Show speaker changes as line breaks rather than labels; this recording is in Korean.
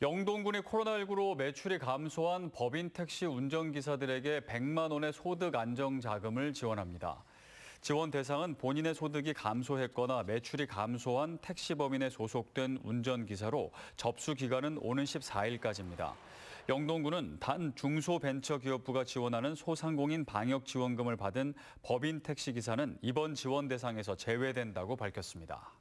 영동군이 코로나19로 매출이 감소한 법인 택시 운전기사들에게 100만 원의 소득 안정자금을 지원합니다. 지원 대상은 본인의 소득이 감소했거나 매출이 감소한 택시법인에 소속된 운전기사로 접수 기간은 오는 14일까지입니다. 영동구는 단 중소벤처기업부가 지원하는 소상공인 방역지원금을 받은 법인 택시기사는 이번 지원 대상에서 제외된다고 밝혔습니다.